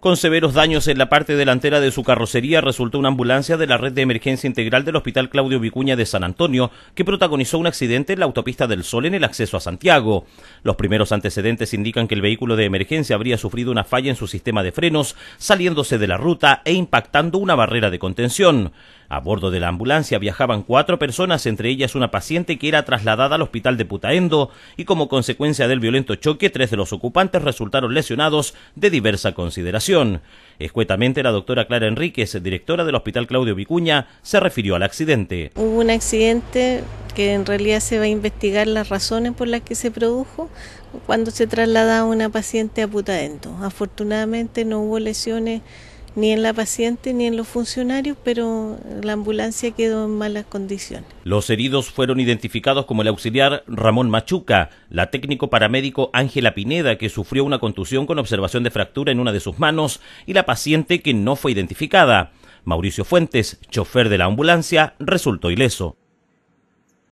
Con severos daños en la parte delantera de su carrocería resultó una ambulancia de la red de emergencia integral del Hospital Claudio Vicuña de San Antonio, que protagonizó un accidente en la autopista del Sol en el acceso a Santiago. Los primeros antecedentes indican que el vehículo de emergencia habría sufrido una falla en su sistema de frenos, saliéndose de la ruta e impactando una barrera de contención. A bordo de la ambulancia viajaban cuatro personas, entre ellas una paciente que era trasladada al hospital de Putaendo y como consecuencia del violento choque tres de los ocupantes resultaron lesionados de diversa consideración. Escuetamente la doctora Clara Enríquez, directora del Hospital Claudio Vicuña, se refirió al accidente. Hubo un accidente que en realidad se va a investigar las razones por las que se produjo cuando se trasladaba una paciente a Putaendo. Afortunadamente no hubo lesiones ni en la paciente ni en los funcionarios, pero la ambulancia quedó en malas condiciones. Los heridos fueron identificados como el auxiliar Ramón Machuca, la técnico paramédico Ángela Pineda, que sufrió una contusión con observación de fractura en una de sus manos, y la paciente que no fue identificada. Mauricio Fuentes, chofer de la ambulancia, resultó ileso.